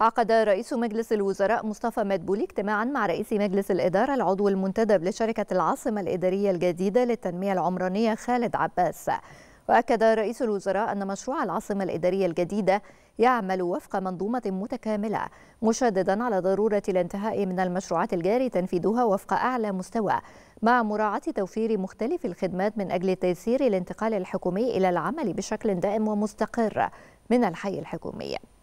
عقد رئيس مجلس الوزراء مصطفى مدبولي اجتماعا مع رئيس مجلس الإدارة العضو المنتدب لشركة العاصمة الإدارية الجديدة للتنمية العمرانية خالد عباس وأكد رئيس الوزراء أن مشروع العاصمة الإدارية الجديدة يعمل وفق منظومة متكاملة مشددا على ضرورة الانتهاء من المشروعات الجاري تنفيذها وفق أعلى مستوى مع مراعاة توفير مختلف الخدمات من أجل تيسير الانتقال الحكومي إلى العمل بشكل دائم ومستقر من الحي الحكومي